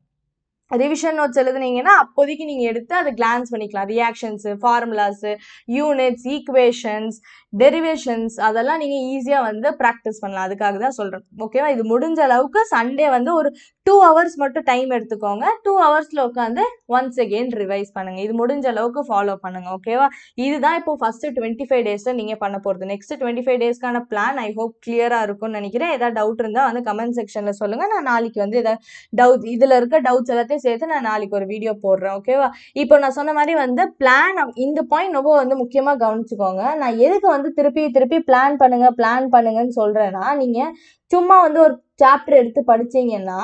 ரிவிஷன் நோட்ஸ் எழுதுனீங்கன்னா அப்போதைக்கு நீங்கள் எடுத்து அதை கிளான்ஸ் பண்ணிக்கலாம் reactions formulas units equations derivations அதெல்லாம் நீங்கள் ஈஸியாக வந்து ப்ராக்டிஸ் பண்ணலாம் அதுக்காக தான் சொல்கிறேன் ஓகேவா இது முடிஞ்ச அளவுக்கு சண்டே வந்து ஒரு டூ ஹவர்ஸ் மட்டும் டைம் எடுத்துக்கோங்க டூ ஹவர்ஸில் உட்காந்து ஒன்ஸ் அகெயின் ரிவைஸ் பண்ணுங்கள் இது முடிஞ்ச அளவுக்கு ஃபாலோ பண்ணுங்கள் ஓகேவா இதுதான் இப்போ ஃபஸ்ட்டு டுவெண்ட்டி ஃபைவ் டேஸில் நீங்கள் பண்ண போகிறது நெக்ஸ்ட் டுவெண்ட்டி ஃபைவ் டேஸ்க்கான பிளான் ஐ ஹோப் கிளியராக இருக்கும்னு நினைக்கிறேன் ஏதாவது டவுட் இருந்தால் வந்து கமெண்ட் செக்ஷனில் சொல்லுங்கள் நான் நாளைக்கு வந்து ஏதாவது டவுட் இதில் இருக்க டவுட்ஸ் எல்லாத்தையும் எல்லாத்தையும் சேர்த்து நான் நாளைக்கு ஒரு வீடியோ போடுறேன் ஓகேவா இப்போ நான் சொன்ன மாதிரி வந்து பிளான் இந்த பாயிண்ட் ரொம்ப வந்து முக்கியமாக கவனிச்சுக்கோங்க நான் எதுக்கு வந்து திருப்பி திருப்பி பிளான் பண்ணுங்கள் பிளான் பண்ணுங்கன்னு சொல்கிறேன்னா நீங்கள் சும்மா வந்து ஒரு சாப்டர் எடுத்து படிச்சீங்கன்னா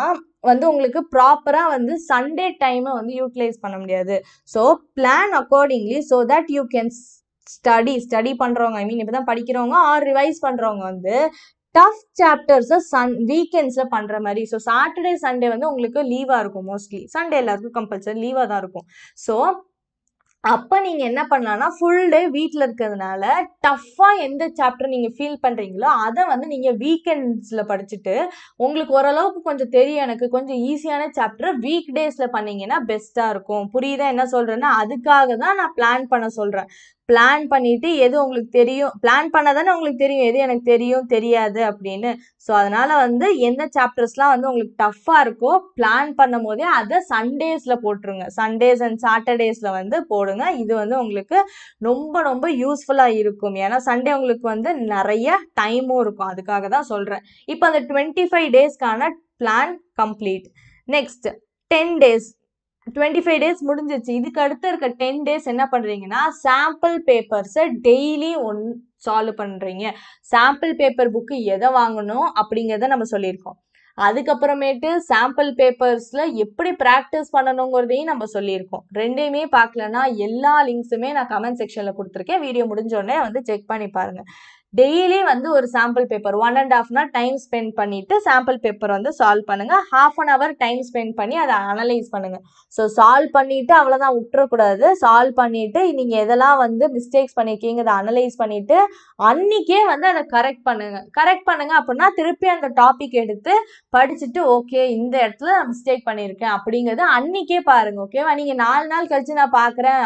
வந்து உங்களுக்கு ப்ராப்பராக வந்து சண்டே டைமை வந்து யூட்டிலைஸ் பண்ண முடியாது so plan accordingly so that you can study study பண்ணுறவங்க ஐ மீன் இப்போ தான் படிக்கிறவங்க ஆர் ரிவைஸ் பண்ணுறவங்க வந்து டஃப் சாப்டர்ஸை சன் வீக்கெண்ட்ஸில் பண்ணுற மாதிரி ஸோ சாட்டர்டே சண்டே வந்து உங்களுக்கு லீவாக இருக்கும் மோஸ்ட்லி சண்டே எல்லாருக்கும் கம்பல்சரி லீவாக தான் இருக்கும் ஸோ அப்போ நீங்கள் என்ன பண்ணலாம்னா ஃபுல் டே வீட்டில் இருக்கிறதுனால டஃப்பாக எந்த சாப்டர் நீங்கள் ஃபீல் பண்ணுறீங்களோ அதை வந்து நீங்கள் வீக்கெண்ட்ஸில் படிச்சுட்டு உங்களுக்கு ஓரளவுக்கு கொஞ்சம் தெரியும் எனக்கு கொஞ்சம் ஈஸியான சாப்டர் வீக் டேஸில் பண்ணிங்கன்னா பெஸ்ட்டாக இருக்கும் புரியுதா என்ன சொல்கிறேன்னா அதுக்காக தான் நான் பிளான் பண்ண சொல்கிறேன் பிளான் பண்ணிவிட்டு எது உங்களுக்கு தெரியும் பிளான் பண்ணால் தானே உங்களுக்கு தெரியும் எது எனக்கு தெரியும் தெரியாது அப்படின்னு ஸோ அதனால் வந்து எந்த சாப்டர்ஸ்லாம் வந்து உங்களுக்கு டஃப்பாக இருக்கோ பிளான் பண்ணும் போதே அதை சண்டேஸில் போட்டுருங்க சண்டேஸ் அண்ட் சாட்டர்டேஸில் வந்து போடுங்க போடுங்க இது வந்து உங்களுக்கு ரொம்ப ரொம்ப யூஸ்ஃபுல்லாக இருக்கும் ஏன்னா சண்டே உங்களுக்கு வந்து நிறைய டைமும் இருக்கும் அதுக்காக தான் சொல்கிறேன் இப்போ அந்த டுவெண்ட்டி ஃபைவ் டேஸ்க்கான plan complete next ten days twenty five days முடிஞ்சிச்சு இதுக்கு அடுத்து இருக்க டென் டேஸ் என்ன பண்ணுறீங்கன்னா சாம்பிள் பேப்பர்ஸை டெய்லி ஒன் சால்வ் பண்ணுறீங்க சாம்பிள் பேப்பர் புக்கு எதை வாங்கணும் அப்படிங்கிறத நம்ம சொல்லியிருக்கோம் அதுக்கப்புறமேட்டு சாம்பிள் பேப்பர்ஸில் எப்படி ப்ராக்டிஸ் பண்ணணுங்கிறதையும் நம்ம சொல்லியிருக்கோம் ரெண்டையுமே பார்க்கலன்னா எல்லா லிங்க்ஸுமே நான் கமெண்ட் செக்ஷனில் கொடுத்துருக்கேன் வீடியோ முடிஞ்சோடனே வந்து செக் பண்ணி பாருங்கள் டெய்லி வந்து ஒரு sample paper one and half hour time spend பண்ணிட்டு சாம்பிள் பேப்பர் வந்து சால்வ் பண்ணுங்க half an hour time spend பண்ணி அதை அனலைஸ் பண்ணுங்க ஸோ சால்வ் பண்ணிட்டு அவ்வளோதான் விட்டுறக்கூடாது சால்வ் பண்ணிட்டு நீங்க எதெல்லாம் வந்து மிஸ்டேக்ஸ் பண்ணியிருக்கீங்க அதை அனலைஸ் பண்ணிட்டு அன்னைக்கே வந்து அதை கரெக்ட் பண்ணுங்க கரெக்ட் பண்ணுங்க அப்படின்னா திருப்பி அந்த டாபிக் எடுத்து படிச்சுட்டு ஓகே இந்த இடத்துல நான் மிஸ்டேக் பண்ணியிருக்கேன் அப்படிங்கிறது அன்னைக்கே பாருங்க ஓகேவா நீங்க நாலு நாள் கழிச்சு நான் பார்க்குறேன்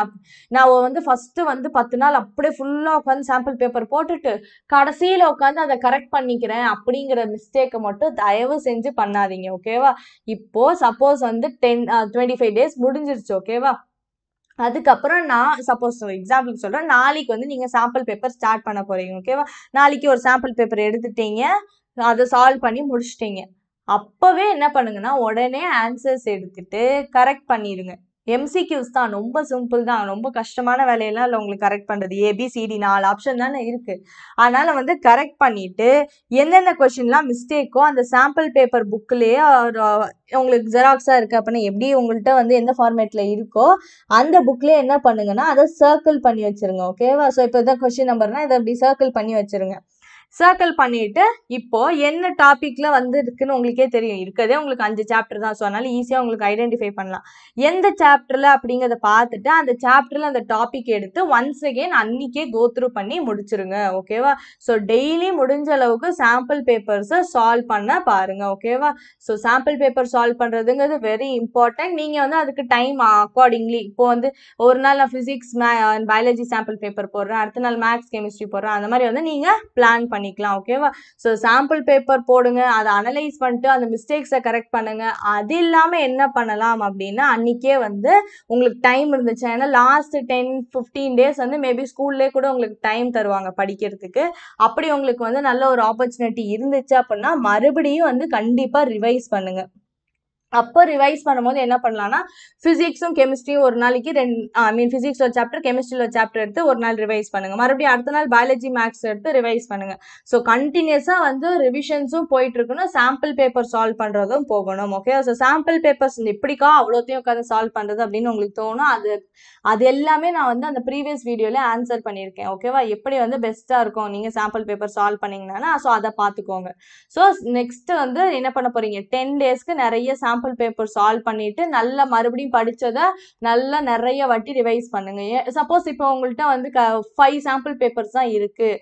நான் வந்து ஃபர்ஸ்ட் வந்து பத்து நாள் அப்படியே ஃபுல்லாக உட்காந்து சாம்பிள் பேப்பர் போட்டுட்டு கடைசியில் உட்காந்து அதை கரெக்ட் பண்ணிக்கிறேன் அப்படிங்கிற மிஸ்டேக்கை மட்டும் தயவு செஞ்சு பண்ணாதீங்க ஓகேவா இப்போது சப்போஸ் வந்து டென் டுவெண்ட்டி ஃபைவ் டேஸ் முடிஞ்சிருச்சு ஓகேவா அதுக்கப்புறம் நான் சப்போஸ் எக்ஸாம்பிள் சொல்கிறேன் நாளைக்கு வந்து நீங்கள் சாம்பிள் பேப்பர் ஸ்டார்ட் பண்ண போகிறீங்க ஓகேவா நாளைக்கு ஒரு சாம்பிள் பேப்பர் எடுத்துட்டீங்க அதை சால்வ் பண்ணி முடிச்சிட்டிங்க அப்போவே என்ன பண்ணுங்கன்னா உடனே ஆன்சர்ஸ் எடுத்துட்டு கரெக்ட் பண்ணிடுங்க எம்சிக்யூஸ் தான் ரொம்ப சிம்பிள் தான் ரொம்ப கஷ்டமான வேலையெல்லாம் இல்லை உங்களுக்கு கரெக்ட் பண்ணுறது ஏபிசிடி நாலு ஆப்ஷன் தானே இருக்குது அதனால் வந்து கரெக்ட் பண்ணிவிட்டு எந்தெந்த கொஷின்லாம் மிஸ்டேக்கோ அந்த சாம்பிள் பேப்பர் புக்லேயே உங்களுக்கு ஜெராக்ஸாக இருக்குது அப்படின்னா எப்படி உங்கள்கிட்ட வந்து எந்த ஃபார்மேட்டில் இருக்கோ அந்த புக்லேயே என்ன பண்ணுங்கன்னா அதை சர்க்கிள் பண்ணி வச்சுருங்க ஓகேவா ஸோ இப்போ இதான் கொஷின் நம்பர்னால் இதை அப்படி சர்க்கிள் பண்ணி வச்சுருங்க சர்க்கிள் பண்ணிட்டு இப்போ என்ன டாபிக்ல வந்து இருக்குன்னு உங்களுக்கே தெரியும் இருக்கதே உங்களுக்கு அஞ்சு சாப்டர் தான் ஸோ அதனால ஈஸியாக உங்களுக்கு ஐடென்டிஃபை பண்ணலாம் எந்த சாப்டர்ல அப்படிங்கிறத பார்த்துட்டு அந்த சாப்டர்ல அந்த டாபிக் எடுத்து ஒன்ஸ் அகேன் அன்னைக்கே கோத்ரூ பண்ணி முடிச்சிருங்க ஓகேவா ஸோ டெய்லி முடிஞ்ச அளவுக்கு சாம்பிள் பேப்பர்ஸை சால்வ் பண்ண பாருங்க ஓகேவா ஸோ சாம்பிள் பேப்பர் சால்வ் பண்ணுறதுங்கிறது வெரி இம்பார்ட்டன்ட் நீங்கள் வந்து அதுக்கு டைம் அக்கார்டிங்லி இப்போ வந்து ஒரு நாள் நான் ஃபிசிக்ஸ் மே பயாலஜி சாம்பிள் பேப்பர் போடுறேன் அடுத்த நாள் மேக்ஸ் கெமிஸ்ட்ரி போடுறேன் அந்த மாதிரி வந்து நீங்கள் பிளான் பண்ணி பண்ணிக்கலாம் ஓகேவா ஸோ சாம்பிள் பேப்பர் போடுங்க அதை அனலைஸ் பண்ணிட்டு அந்த மிஸ்டேக்ஸை கரெக்ட் பண்ணுங்க அது இல்லாமல் என்ன பண்ணலாம் அப்படின்னா அன்னைக்கே வந்து உங்களுக்கு டைம் இருந்துச்சு ஏன்னா லாஸ்ட் டென் ஃபிஃப்டீன் டேஸ் வந்து மேபி ஸ்கூல்லே கூட உங்களுக்கு டைம் தருவாங்க படிக்கிறதுக்கு அப்படி உங்களுக்கு வந்து நல்ல ஒரு ஆப்பர்ச்சுனிட்டி இருந்துச்சு அப்படின்னா மறுபடியும் வந்து கண்டிப்பாக ரிவைஸ் பண்ணுங்கள் அப்போ ரிவைஸ் பண்ணும்போது என்ன பண்ணலாம்னா ஃபிசிக்ஸும் கெமிஸ்ட்ரியும் ஒரு நாளைக்கு ரெண்டு ஐ மீன் ஒரு சாப்டர் கெமிஸ்ட்ரியில் சாப்டர் எடுத்து ஒரு நாள் ரிவைஸ் பண்ணுங்கள் மறுபடியும் அடுத்த நாள் பயாலஜி மேக்ஸ் எடுத்து ரிவைஸ் பண்ணுங்கள் ஸோ கண்டினியூஸாக வந்து ரிவிஷன்ஸும் போயிட்டு இருக்கணும் சாம்பிள் பேப்பர் சால்வ் பண்ணுறதும் போகணும் ஓகே ஸோ சாம்பிள் பேப்பர்ஸ் எப்படிக்கா அவ்வளோத்தையும் உட்காந்து சால்வ் பண்ணுறது அப்படின்னு உங்களுக்கு தோணும் அது அது எல்லாமே நான் வந்து அந்த ப்ரீவியஸ் வீடியோவில் ஆன்சர் பண்ணியிருக்கேன் ஓகேவா எப்படி வந்து பெஸ்ட்டாக இருக்கும் நீங்கள் சாம்பிள் பேப்பர் சால்வ் பண்ணிங்கன்னா ஸோ அதை பார்த்துக்கோங்க ஸோ நெக்ஸ்ட்டு வந்து என்ன பண்ண போகிறீங்க டென் டேஸ்க்கு நிறைய சாம்பிள் சாம்பிள் பேப்பர் சால்வ் பண்ணிட்டு நல்லா மறுபடியும் படித்ததை நல்லா நிறைய வாட்டி ரிவைஸ் பண்ணுங்க சப்போஸ் இப்போ உங்கள்கிட்ட வந்து க ஃபைவ் சாம்பிள் பேப்பர்ஸ் தான் இருக்குது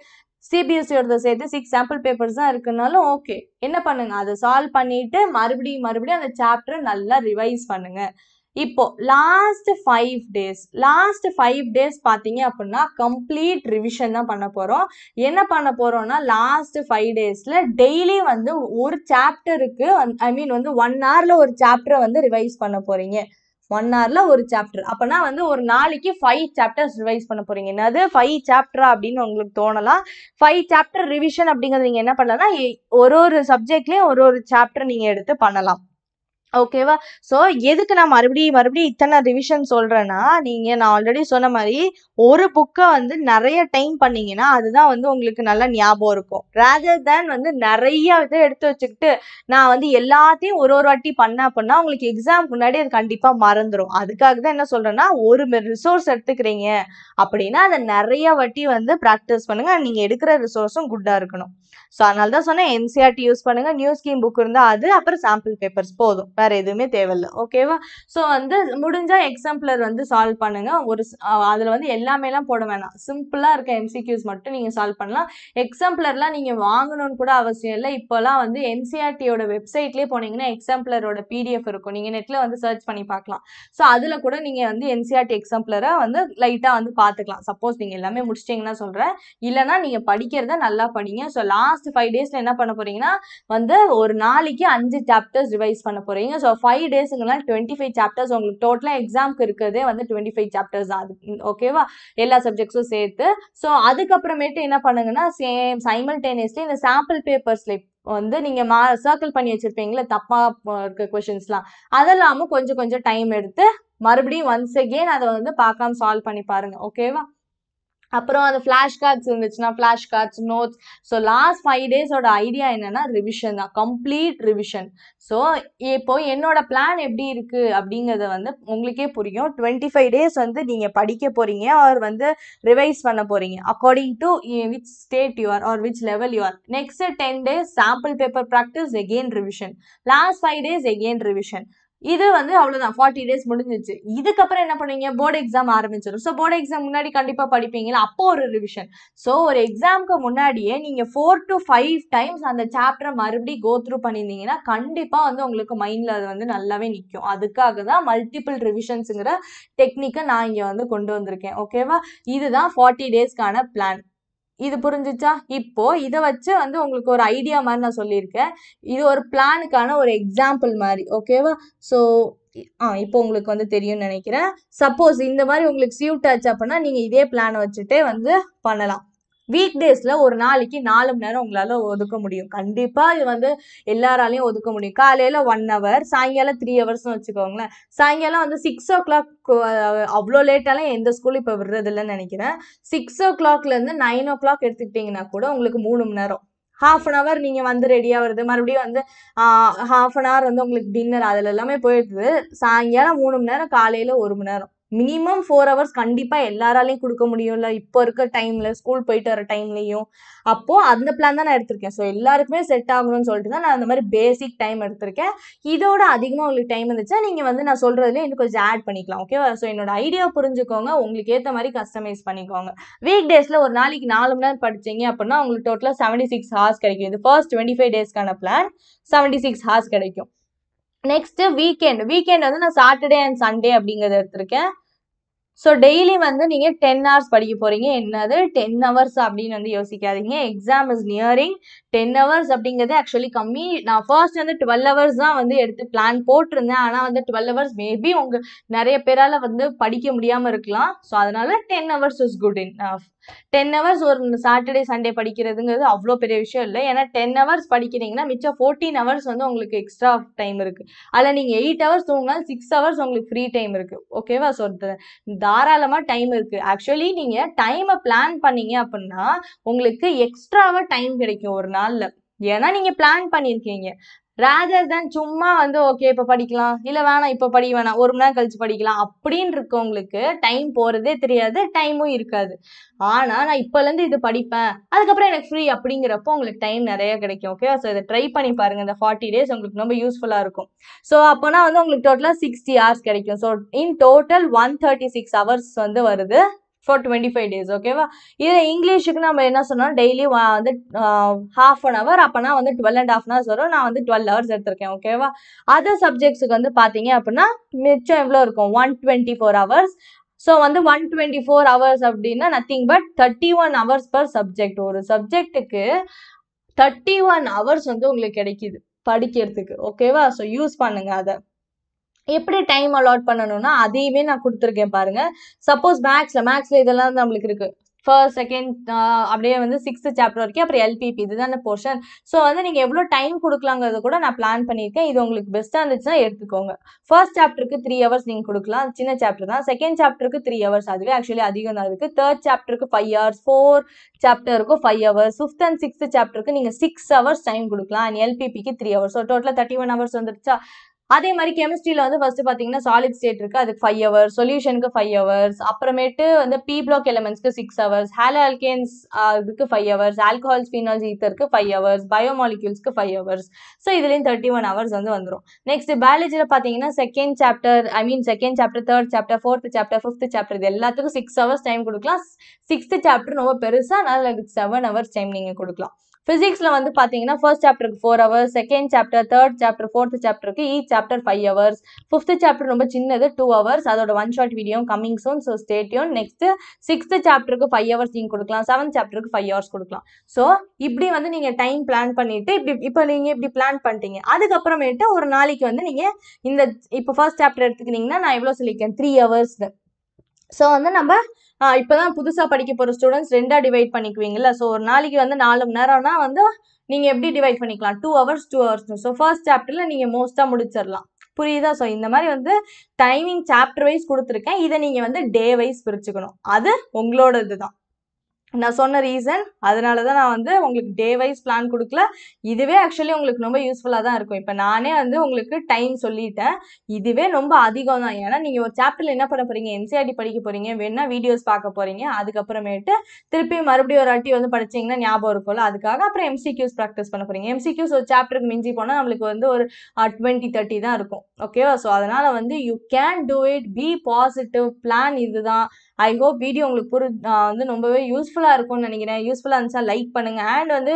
சிபிஎஸ்சியோட சேர்த்து சிக்ஸ் சாம்பிள் பேப்பர்ஸ் தான் இருக்குனாலும் ஓகே என்ன பண்ணுங்க அதை சால்வ் பண்ணிட்டு மறுபடியும் மறுபடியும் அந்த சாப்டரை நல்லா ரிவைஸ் பண்ணுங்க இப்போ last five days last five days பார்த்தீங்க அப்படின்னா கம்ப்ளீட் ரிவிஷன் தான் பண்ண போகிறோம் என்ன பண்ண போகிறோம்னா லாஸ்ட் ஃபைவ் டேஸில் டெய்லி வந்து ஒரு சாப்டருக்கு ஐ மீன் வந்து ஒன் ஹவரில் ஒரு சாப்டரை வந்து ரிவைஸ் பண்ண போகிறீங்க ஒன் ஹவரில் ஒரு சாப்டர் அப்போனா வந்து ஒரு நாளைக்கு ஃபைவ் சாப்டர்ஸ் ரிவைஸ் பண்ண போகிறீங்க என்னது ஃபைவ் சாப்டரா அப்படின்னு உங்களுக்கு தோணலாம் ஃபைவ் சாப்டர் ரிவிஷன் அப்படிங்கிறது நீங்கள் என்ன பண்ணலாம்னா ஒரு ஒரு சப்ஜெக்ட்லேயும் ஒரு ஒரு சாப்டர் நீங்கள் எடுத்து பண்ணலாம் ஓகேவா ஸோ எதுக்கு நான் மறுபடியும் மறுபடியும் இத்தனை ரிவிஷன் சொல்கிறேன்னா நீங்கள் நான் ஆல்ரெடி சொன்ன மாதிரி ஒரு புக்கை வந்து நிறைய டைம் பண்ணீங்கன்னா அதுதான் வந்து உங்களுக்கு நல்ல ஞாபகம் இருக்கும் ரேதர் தேன் வந்து நிறைய இதை எடுத்து வச்சுக்கிட்டு நான் வந்து எல்லாத்தையும் ஒரு ஒரு வாட்டி பண்ண அப்படின்னா உங்களுக்கு எக்ஸாம் முன்னாடி அது கண்டிப்பாக மறந்துடும் அதுக்காக தான் என்ன சொல்கிறேன்னா ஒரு ரிசோர்ஸ் எடுத்துக்கிறீங்க அப்படின்னா அதை நிறைய வாட்டி வந்து ப்ராக்டிஸ் பண்ணுங்கள் நீங்கள் எடுக்கிற ரிசோர்ஸும் குட்டாக இருக்கணும் ஸோ அதனால தான் சொன்னேன் என்சிஆர்டி யூஸ் e பண்ணுங்கள் நியூ ஸ்கீம் புக் இருந்தால் அது அப்புறம் சாம்பிள் பேப்பர்ஸ் போதும் வேறு எதுவுமே தேவையில்லை ஓகேவா ஸோ வந்து முடிஞ்சால் எக்ஸாம்பிளர் வந்து சால்வ் பண்ணுங்கள் ஒரு அதில் வந்து எல்லாமேலாம் போட வேணாம் சிம்பிளாக இருக்க எம்சிக்யூஸ் மட்டும் நீங்கள் சால்வ் பண்ணலாம் எக்ஸாம்பிளர்லாம் நீங்கள் வாங்கணும்னு கூட அவசியம் இல்லை இப்போலாம் வந்து என்சிஆர்டியோட வெப்சைட்லேயே போனீங்கன்னா எக்ஸாம்பிளரோட பிடிஎஃப் இருக்கும் நீங்கள் நெட்டில் வந்து சர்ச் பண்ணி பார்க்கலாம் ஸோ அதில் கூட நீங்கள் வந்து என்சிஆர்டி எக்ஸாம்பிளரை வந்து லைட்டாக வந்து பார்த்துக்கலாம் சப்போஸ் நீங்கள் எல்லாமே முடிச்சிட்டிங்கன்னா சொல்கிறேன் இல்லைனா நீங்கள் படிக்கிறத நல்லா படிங்க ஸோ லாஸ்ட் ஃபைவ் டேஸில் என்ன பண்ண போகிறீங்கன்னா வந்து ஒரு நாளைக்கு அஞ்சு சாப்டர்ஸ் ரிவைஸ் பண்ண போகிறீங்க பார்த்தீங்க ஸோ ஃபைவ் டேஸுங்கெல்லாம் டுவெண்ட்டி ஃபைவ் சாப்டர்ஸ் உங்களுக்கு டோட்டலாக எக்ஸாம்க்கு இருக்கிறதே வந்து டுவெண்ட்டி ஃபைவ் சாப்டர்ஸ் தான் அது ஓகேவா எல்லா சப்ஜெக்ட்ஸும் சேர்த்து ஸோ அதுக்கப்புறமேட்டு என்ன பண்ணுங்கன்னா சேம் சைமல்டேனியஸ்லி இந்த சாம்பிள் பேப்பர்ஸ்ல வந்து நீங்கள் மா சர்க்கிள் பண்ணி வச்சுருப்பீங்களே தப்பாக இருக்க கொஷின்ஸ்லாம் அதெல்லாமும் கொஞ்சம் கொஞ்சம் டைம் எடுத்து மறுபடியும் ஒன்ஸ் அகெயின் அதை வந்து பார்க்காம சால்வ் பண்ணி பாருங்கள் ஓகேவா அப்புறம் அந்த ஃப்ளாஷ் கார்ட்ஸ் இருந்துச்சுன்னா flash cards notes so last five டேஸோட ஐடியா என்னென்னா ரிவிஷன் தான் கம்ப்ளீட் ரிவிஷன் ஸோ இப்போ என்னோட பிளான் எப்படி இருக்குது அப்படிங்கிறத வந்து உங்களுக்கே புரியும் டுவெண்ட்டி ஃபைவ் டேஸ் வந்து நீங்கள் படிக்க போகிறீங்க ஆர் வந்து ரிவைஸ் பண்ண போகிறீங்க according to which state you are are which level you are next ten days sample paper practice again revision last five days again revision இது வந்து அவ்வளோதான் ஃபார்ட்டி டேஸ் முடிஞ்சிச்சு இதுக்கப்புறம் என்ன பண்ணுவீங்க போர்டு எக்ஸாம் ஆரம்பிச்சிடும் ஸோ போர்டு எக்ஸாம் முன்னாடி கண்டிப்பாக படிப்பீங்களா அப்போ ஒரு ரிவிஷன் ஸோ ஒரு எக்ஸாமுக்கு முன்னாடியே நீங்கள் ஃபோர் டு ஃபைவ் டைம்ஸ் அந்த சாப்டரை மறுபடியும் கோ த்ரூ பண்ணியிருந்தீங்கன்னா கண்டிப்பாக வந்து உங்களுக்கு மைண்டில் அது வந்து நல்லாவே நிற்கும் அதுக்காக தான் மல்டிபிள் ரிவிஷன்ஸுங்கிற டெக்னிக்கை நான் இங்கே வந்து கொண்டு வந்திருக்கேன் ஓகேவா இதுதான் ஃபார்ட்டி டேஸ்க்கான பிளான் இது புரிஞ்சிச்சா இப்போ இதை வச்சு வந்து உங்களுக்கு ஒரு ஐடியா மாதிரி நான் சொல்லியிருக்கேன் இது ஒரு பிளானுக்கான ஒரு எக்ஸாம்பிள் மாதிரி ஓகேவா ஸோ ஆ இப்போ உங்களுக்கு வந்து தெரியும்னு நினைக்கிறேன் சப்போஸ் இந்த மாதிரி உங்களுக்கு சியூட் ஆச்சு அப்படின்னா நீங்கள் இதே பிளானை வச்சுட்டே வந்து பண்ணலாம் வீக் டேஸில் ஒரு நாளைக்கு நாலு மணி நேரம் உங்களால் ஒதுக்க முடியும் கண்டிப்பாக இது வந்து எல்லாராலையும் ஒதுக்க முடியும் காலையில் ஒன் ஹவர் சாயங்காலம் த்ரீ ஹவர்ஸ்னு வச்சுக்கோங்களேன் சாயங்காலம் வந்து சிக்ஸ் ஓ கிளாக் அவ்வளோ லேட்டாலாம் எந்த ஸ்கூலும் இப்போ விடுறதில்லன்னு நினைக்கிறேன் சிக்ஸ் ஓ கிளாக்லேருந்து நைன் ஓ கிளாக் எடுத்துக்கிட்டிங்கன்னா கூட உங்களுக்கு மூணு மணி நேரம் ஹாஃப் அன் ஹவர் நீங்கள் வந்து ரெடியாக வருது மறுபடியும் வந்து ஹாஃப் அன் ஹவர் வந்து உங்களுக்கு டின்னர் அதில் எல்லாமே போயிடுது சாயங்காலம் மூணு மணி நேரம் காலையில் ஒரு மணி நேரம் மினிமம் ஃபோர் ஹவர்ஸ் கண்டிப்பாக எல்லாராலையும் கொடுக்க முடியும்ல இப்போ இருக்க டைமில் ஸ்கூல் போயிட்டு வர டைம்லையும் அப்போது அந்த பிளான் தான் நான் எடுத்திருக்கேன் ஸோ எல்லாருக்குமே செட் ஆகணும்னு சொல்லிட்டு தான் நான் அந்த மாதிரி பேசிக் டைம் எடுத்திருக்கேன் இதோட அதிகமாக உங்களுக்கு டைம் இருந்துச்சா நீங்கள் வந்து நான் சொல்கிறதுலேயே இன்னும் கொஞ்சம் ஆட் பண்ணிக்கலாம் ஓகேவா ஸோ என்னோட ஐடியா புரிஞ்சுக்கோங்க உங்களுக்கு ஏற்ற மாதிரி கஸ்டமைஸ் பண்ணிக்கோங்க வீக் டேஸில் ஒரு நாளைக்கு நாலு மணி நேரம் படிச்சீங்க அப்படின்னா உங்களுக்கு டோட்டலாக செவன்டி சிக்ஸ் ஹார்ஸ் கிடைக்கும் இது ஃபர்ஸ்ட் டுவெண்ட்டி ஃபைவ் டேஸ்க்கான பிளான் செவன்டி சிக்ஸ் ஹார்ஸ் கிடைக்கும் நெக்ஸ்ட்டு வீக்கெண்ட் வீக்கெண்ட் வந்து நான் சாட்டர்டே அண்ட் சண்டே அப்படிங்கிறத எடுத்திருக்கேன் ஸோ டெய்லி வந்து நீங்கள் டென் ஹவர்ஸ் படிக்க போகிறீங்க என்னது டென் ஹவர்ஸ் அப்படின்னு வந்து யோசிக்காதீங்க exam is nearing ten hours அப்படிங்கிறது ஆக்சுவலி கம்மி நான் ஃபர்ஸ்ட் வந்து டுவெல் ஹவர்ஸ் தான் வந்து எடுத்து பிளான் போட்டிருந்தேன் ஆனால் வந்து டுவெல் ஹவர்ஸ் மேபி உங்கள் நிறைய பேரால் வந்து படிக்க முடியாமல் இருக்கலாம் ஸோ அதனால் ten hours is good in ten hours ஒரு சாட்டர்டே சண்டே படிக்கிறதுங்கிறது அவ்வளோ பெரிய விஷயம் இல்லை ஏன்னா டென் ஹவர்ஸ் படிக்கிறீங்கன்னா மிச்சம் ஃபோர்டீன் ஹவர்ஸ் வந்து உங்களுக்கு எக்ஸ்ட்ரா டைம் இருக்கு அதில் நீங்கள் எயிட் ஹவர்ஸ் தூங்கினாலும் சிக்ஸ் ஹவர்ஸ் உங்களுக்கு ஃப்ரீ டைம் இருக்கு ஓகேவா ஸோ தாராளமாக டைம் இருக்கு ஆக்சுவலி நீங்கள் டைமை பிளான் பண்ணீங்க அப்படின்னா உங்களுக்கு எக்ஸ்ட்ராவாக டைம் கிடைக்கும் ஒரு நாளில் ஏன்னா நீங்கள் பிளான் பண்ணியிருக்கீங்க ராஜர் தான் சும்மா வந்து ஓகே இப்போ படிக்கலாம் இல்லை வேணாம் இப்போ படி வேணாம் ஒரு மணி நேரம் கழிச்சு படிக்கலாம் அப்படின்னு இருக்கவங்களுக்கு டைம் போகிறதே தெரியாது டைமும் இருக்காது ஆனால் நான் இப்போலேருந்து இது படிப்பேன் அதுக்கப்புறம் எனக்கு ஃப்ரீ அப்படிங்கிறப்போ உங்களுக்கு டைம் நிறையா கிடைக்கும் ஓகே ஸோ இதை ட்ரை பண்ணி பாருங்கள் இந்த ஃபார்ட்டி டேஸ் உங்களுக்கு ரொம்ப யூஸ்ஃபுல்லாக இருக்கும் ஸோ அப்போனா வந்து உங்களுக்கு டோட்டலாக சிக்ஸ்டி ஹவர்ஸ் கிடைக்கும் so in total one thirty six hours வந்து வருது ஃபார் டுவெண்ட்டி ஃபைவ் டேஸ் ஓகேவா இதை இங்கிலீஷுக்கு நம்ம என்ன சொன்னோம் டெய்லி வந்து ஹாஃப் அன் ஹவர் அப்போனா வந்து டுவெல் அண்ட் ஹாஃப் ஹவர்ஸ் வரும் நான் வந்து டுவெல் ஹவர்ஸ் எடுத்திருக்கேன் ஓகேவா அதர் சப்ஜெக்ட்ஸுக்கு வந்து பார்த்தீங்க அப்படின்னா மிச்சம் எவ்வளோ இருக்கும் one twenty four hours so வந்து ஒன் டுவெண்ட்டி ஃபோர் ஹவர்ஸ் அப்படின்னா nothing but thirty one hours per subject ஒரு சப்ஜெக்ட்டுக்கு தேர்ட்டி ஒன் ஹவர்ஸ் வந்து உங்களுக்கு கிடைக்கிது படிக்கிறதுக்கு ஓகேவா ஸோ யூஸ் பண்ணுங்க அதை எப்படி டைம் அலாட் பண்ணணும்னா அதையுமே நான் கொடுத்துருக்கேன் பாருங்க சப்போஸ் மேக்ஸில் மேக்ஸில் இதெல்லாம் நம்மளுக்கு இருக்குது ஃபர்ஸ்ட் செகண்ட் அப்படியே வந்து சிக்ஸ்த் சாப்டர் வரைக்கும் அப்புறம் எல்பிபி இதுதானே போர்ஷன் ஸோ வந்து நீங்கள் எவ்வளோ டைம் கொடுக்கலாங்கிறது கூட நான் பிளான் பண்ணியிருக்கேன் இது உங்களுக்கு பெஸ்ட்டாக இருந்துச்சுன்னா எடுத்துக்கோங்க ஃபர்ஸ்ட் சாப்டருக்கு த்ரீ ஹவர்ஸ் நீங்கள் கொடுக்கலாம் சின்ன சாப்டர் தான் செகண்ட் சாப்டருக்கு த்ரீ ஹவர்ஸ் அதுவே ஆக்சுவலி அதிகம் தான் இருக்குது தேர்ட் சாப்டருக்கு ஃபைவ் ஹவர்ஸ் ஃபோர் சாப்டருக்கும் five hours fifth and sixth சாப்டருக்கு நீங்கள் சிக்ஸ் ஹவர்ஸ் டைம் கொடுக்கலாம் அண்ட் எல்பிபிக்கு த்ரீ ஹவர்ஸ் ஸோ டோட்டலாக தேர்ட்டி ஒன் ஹவர்ஸ் வந்துருச்சா அதே மாதிரி கெமிஸ்ட்ரியில் வந்து ஃபர்ஸ்ட் பார்த்தீங்கன்னா சாலிட் ஸ்டேட் இருக்கு அதுக்கு ஃபைவ் ஹவர்ஸ் சொல்யூஷனுக்கு ஃபைவ் ஹவர்ஸ் அப்புறமேட்டு வந்து பி பிளாக் எலமெண்ட்ஸ்க்கு சிக்ஸ் ஹவர்ஸ் ஹேல அல்கேன்ஸ் அதுக்கு ஃபைவ் ஹவர்ஸ் ஆல்கஹால்ஸ் ஃபீனால்ஸ் ஈத்தருக்கு ஃபைவ் ஹவர்ஸ் பயோமாலிக்யூல்ஸ்க்கு ஃபைவ் ஹவர்ஸ் ஸோ இதுலேயும் தேர்ட்டி ஒன் ஹவர்ஸ் வந்து வந்துடும் நெக்ஸ்ட் பயாலஜியில் பார்த்தீங்கன்னா second chapter I mean second chapter third chapter fourth chapter fifth chapter இது எல்லாத்துக்கும் சிக்ஸ் ஹவர்ஸ் டைம் கொடுக்கலாம் சிக்ஸ்த் சாப்டர் ரொம்ப பெருசாக அதனால் செவன் ஹவர்ஸ் டைம் நீங்கள் கொடுக்கலாம் ஃபிசிக்ஸில் வந்து பார்த்தீங்கன்னா ஃபர்ஸ்ட் சாப்டருக்கு four hours second chapter third chapter fourth சாப்டருக்கு each chapter five hours fifth chapter ரொம்ப சின்னது டூ ஹவர்ஸ் அதோட one short video coming soon so stay tuned next sixth சாப்டருக்கு ஃபைவ் ஹவர்ஸ் நீங்கள் கொடுக்கலாம் செவன்த் சாப்டருக்கு ஃபைவ் ஹவர்ஸ் கொடுக்கலாம் ஸோ இப்படி வந்து நீங்கள் டைம் பிளான் பண்ணிவிட்டு இப்படி இப்போ நீங்கள் இப்படி பிளான் பண்ணிட்டீங்க அதுக்கப்புறமேட்டு ஒரு நாளைக்கு வந்து நீங்கள் இந்த இப்போ ஃபர்ஸ்ட் சாப்டர் எடுத்துக்கிட்டிங்கன்னா நான் எவ்வளோ சொல்லியிருக்கேன் த்ரீ ஹவர்ஸ் ஸோ வந்து நம்ம இப்போதான் புதுசாக படிக்க போகிற ஸ்டூடெண்ட்ஸ் ரெண்டாக டிவைட் பண்ணிக்குவீங்கல்ல ஸோ ஒரு நாளைக்கு வந்து நாலு மணி நேரம்னா வந்து நீங்கள் எப்படி டிவைட் பண்ணிக்கலாம் two hours two hours so first சாப்டரில் நீங்கள் மோஸ்ட்டாக முடிச்சிடலாம் புரியுதா ஸோ இந்த மாதிரி வந்து டைமிங் சாப்டர் வைஸ் கொடுத்துருக்கேன் இதை நீங்கள் வந்து டே வைஸ் பிரிச்சுக்கணும் அது உங்களோட தான் நான் சொன்ன ரீசன் அதனால தான் நான் வந்து உங்களுக்கு டே வைஸ் பிளான் கொடுக்கல இதுவே ஆக்சுவலி உங்களுக்கு ரொம்ப யூஸ்ஃபுல்லாக தான் இருக்கும் இப்போ நானே வந்து உங்களுக்கு டைம் சொல்லிட்டேன் இதுவே ரொம்ப அதிகம் தான் ஏன்னா நீங்கள் ஒரு சாப்டரில் என்ன பண்ண போகிறீங்க என்சிஆர்டி e படிக்க போகிறீங்க வேணா வீடியோஸ் பார்க்க போகிறீங்க அதுக்கப்புறமேட்டு திருப்பி மறுபடியும் ஒரு அட்டி வந்து படித்தீங்கன்னா ஞாபகம் இருக்கும்ல அதுக்காக அப்புறம் எம்சிக்யூஸ் ப்ராக்டிஸ் பண்ண போகிறீங்க எம்சிக்யூஸ் ஒரு சாப்டருக்கு மிஞ்சி போனால் நம்மளுக்கு வந்து ஒரு டுவெண்ட்டி தேர்ட்டி தான் இருக்கும் ஓகேவா ஸோ அதனால் வந்து you can do it be positive plan இதுதான் ஐ ஹோப் வீடியோ உங்களுக்கு புரி வந்து ரொம்பவே யூஸ்ஃபுல்லாக இருக்கும்னு நினைக்கிறேன் யூஸ்ஃபுல்லாக இருந்துச்சா லைக் பண்ணுங்கள் அண்ட் வந்து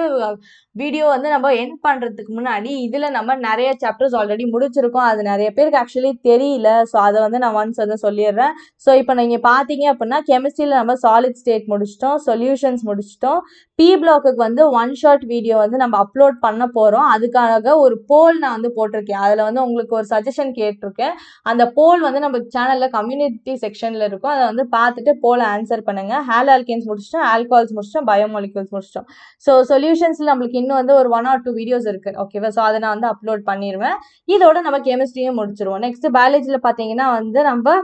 வீடியோ வந்து நம்ம என் பண்ணுறதுக்கு முன்னாடி இதில் நம்ம நிறைய சாப்டர்ஸ் ஆல்ரெடி முடிச்சிருக்கோம் அது நிறைய பேருக்கு ஆக்சுவலி தெரியல ஸோ அதை வந்து நான் ஒன்ஸ் வந்து சொல்லிடுறேன் ஸோ இப்போ நீங்கள் பார்த்தீங்க அப்படின்னா கெமிஸ்ட்ரியில் நம்ம சாலிட் ஸ்டேட் முடிச்சிட்டோம் சொல்யூஷன்ஸ் முடிச்சிட்டோம் பி பிளாக்குக்கு வந்து ஒன் ஷார்ட் வீடியோ வந்து நம்ம அப்லோட் பண்ண போகிறோம் அதுக்காக ஒரு போல் நான் வந்து போட்டிருக்கேன் அதில் வந்து உங்களுக்கு ஒரு சஜஷன் கேட்டிருக்கேன் அந்த போல் வந்து நம்ம சேனலில் கம்யூனிட்டி செக்ஷனில் இருக்கும் அதை வந்து பா பார்த்துட்டு போல ஆன்சர் பண்ணுங்க ஹேல் ஆல்கேன்ஸ் முடிச்சிட்டோம் ஆல்கஹால்ஸ் முடிச்சிட்டோம் பயோமாலிகூல்ஸ் முடிச்சிட்டோம் ஸோ சொல்யூஷன்ஸில் நம்மளுக்கு இன்னும் வந்து ஒரு ஒன் ஆர் டூ வீடியோஸ் இருக்குது ஓகேவா ஸோ அதை நான் வந்து அப்லோட் பண்ணிடுவேன் இதோட நம்ம கெமிஸ்ட்ரியும் முடிச்சிருவோம் நெக்ஸ்ட் பயாலஜியில் பார்த்தீங்கன்னா வந்து நம்ம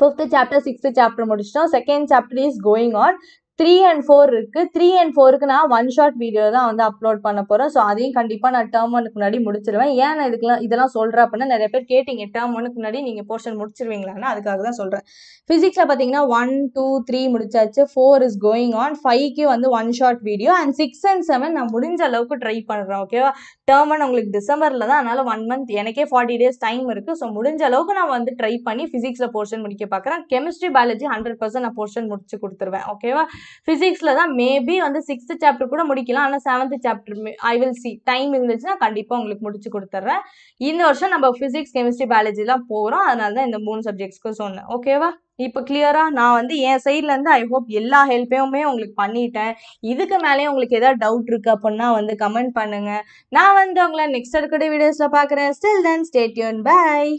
ஃபிஃப்த்து சாப்டர் சிக்ஸ்த்து சாப்டர் முடிச்சிட்டோம் second chapter is going on three and four இருக்குது த்ரீ அண்ட் ஃபோருக்கு நான் ஒன் ஷார்ட் வீடியோ தான் வந்து அப்லோட் பண்ண போகிறேன் ஸோ அதையும் கண்டிப்பாக நான் டேர்ம் ஒனுக்கு முன்னாடி முடிச்சிருவேன் ஏன் நான் இதுக்கெல்லாம் இதெல்லாம் சொல்கிறேன் அப்படின்னா நிறைய பேர் கேட்டிங்க டேர்ம் ஒனுக்கு முன்னாடி நீங்கள் போர்ஷன் முடிச்சிருவீங்களான்னு அதுக்காக தான் சொல்கிறேன் ஃபிசிக்ஸில் பார்த்தீங்கன்னா ஒன் டூ த்ரீ முடிச்சாச்சு ஃபோர் இஸ் கோயிங் ஆன் ஃபைவ்க்கு வந்து one short video and six and seven நான் முடிஞ்ச அளவுக்கு ட்ரை பண்ணுறேன் ஓகேவா டேர்ம் ஒன் உங்களுக்கு டிசம்பரில் தான் அதனால் ஒன் மந்த் எனக்கே ஃபார்ட்டி டேஸ் டைம் இருக்குது ஸோ முடிஞ்ச அளவுக்கு நான் வந்து ட்ரை பண்ணி ஃபிசிக்ஸில் போர்ஷன் முடிக்க பார்க்குறேன் கெமிஸ்ட்ரி பயாலஜி ஹண்ட்ரட் பர்சன்ட் நான் போர்ஷன் முடிச்சு கொடுத்துருவேன் ஓகேவா ஃபிசிக்ஸில் தான் மேபி வந்து சிக்ஸ்த்து சாப்டர் கூட முடிக்கலாம் ஆனால் seventh chapter I will see time இருந்துச்சுன்னா கண்டிப்பாக உங்களுக்கு முடிச்சு கொடுத்துட்றேன் இந்த வருஷம் நம்ம ஃபிசிக்ஸ் கெமிஸ்ட்ரி பயாலஜிலாம் போகிறோம் அதனால தான் இந்த மூணு சப்ஜெக்ட்ஸ்க்கு சொன்னேன் ஓகேவா இப்போ கிளியராக நான் வந்து என் சைட்லேருந்து ஐ ஹோப் எல்லா ஹெல்ப்பையுமே உங்களுக்கு பண்ணிட்டேன் இதுக்கு மேலேயும் உங்களுக்கு எதாவது டவுட் இருக்குது அப்படின்னா வந்து கமெண்ட் பண்ணுங்கள் நான் வந்து உங்களை நெக்ஸ்ட் அடுக்கடி வீடியோஸில் பார்க்குறேன் ஸ்டில் தென் ஸ்டேட்யூன் பாய்